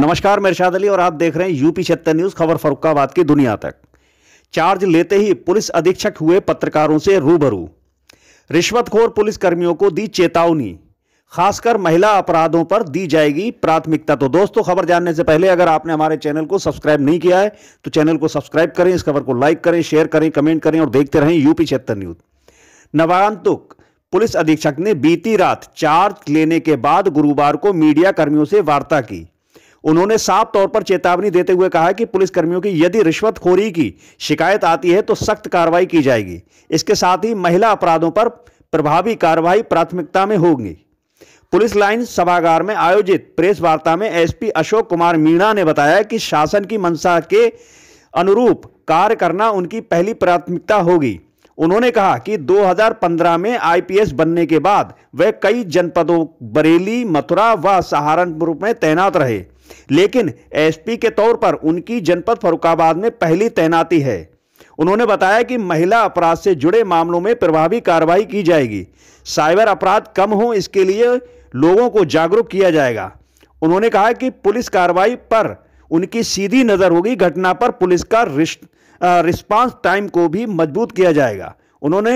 नमस्कार मैं इरशाद अली और आप देख रहे हैं यूपी छत्तर न्यूज खबर फरुखाबाद की दुनिया तक चार्ज लेते ही पुलिस अधीक्षक हुए पत्रकारों से रूबरू रिश्वतखोर पुलिस कर्मियों को दी चेतावनी खासकर महिला अपराधों पर दी जाएगी प्राथमिकता तो दोस्तों खबर जानने से पहले अगर आपने हमारे चैनल को सब्सक्राइब नहीं किया है तो चैनल को सब्सक्राइब करें इस खबर को लाइक करें शेयर करें कमेंट करें और देखते रहें यूपी छत्तर न्यूज नवांतुक पुलिस अधीक्षक ने बीती रात चार्ज लेने के बाद गुरुवार को मीडिया कर्मियों से वार्ता की उन्होंने साफ तौर पर चेतावनी देते हुए कहा कि पुलिसकर्मियों की यदि रिश्वतखोरी की शिकायत आती है तो सख्त कार्रवाई की जाएगी इसके साथ ही महिला अपराधों पर प्रभावी कार्रवाई प्राथमिकता में होगी पुलिस लाइन सभागार में आयोजित प्रेस वार्ता में एसपी अशोक कुमार मीणा ने बताया कि शासन की मंशा के अनुरूप कार्य करना उनकी पहली प्राथमिकता होगी उन्होंने कहा कि 2015 में आईपीएस बनने के बाद वह कई जनपदों बरेली मथुरा व सहारनपुर में तैनात रहे लेकिन एसपी के तौर पर उनकी जनपद फरुखाबाद में पहली तैनाती है उन्होंने बताया कि महिला अपराध से जुड़े मामलों में प्रभावी कार्रवाई की जाएगी साइबर अपराध कम हो इसके लिए लोगों को जागरूक किया जाएगा उन्होंने कहा कि पुलिस कार्रवाई पर उनकी सीधी नज़र होगी घटना पर पुलिस का रिस्पांस टाइम को भी मजबूत किया जाएगा उन्होंने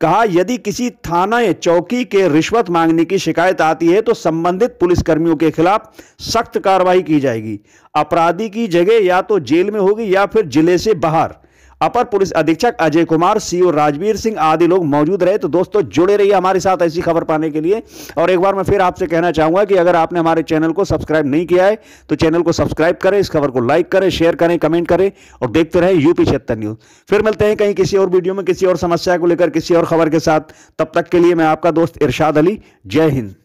कहा यदि किसी थाना या चौकी के रिश्वत मांगने की शिकायत आती है तो संबंधित पुलिसकर्मियों के खिलाफ सख्त कार्रवाई की जाएगी अपराधी की जगह या तो जेल में होगी या फिर जिले से बाहर अपर पुलिस अधीक्षक अजय कुमार सीओ राजवीर सिंह आदि लोग मौजूद रहे तो दोस्तों जुड़े रहिए हमारे साथ ऐसी खबर पाने के लिए और एक बार मैं फिर आपसे कहना चाहूँगा कि अगर आपने हमारे चैनल को सब्सक्राइब नहीं किया है तो चैनल को सब्सक्राइब करें इस खबर को लाइक करें शेयर करें कमेंट करें और देखते रहें यूपी छिहत्तर न्यूज़ फिर मिलते हैं कहीं किसी और वीडियो में किसी और समस्या को लेकर किसी और खबर के साथ तब तक के लिए मैं आपका दोस्त इरशाद अली जय हिंद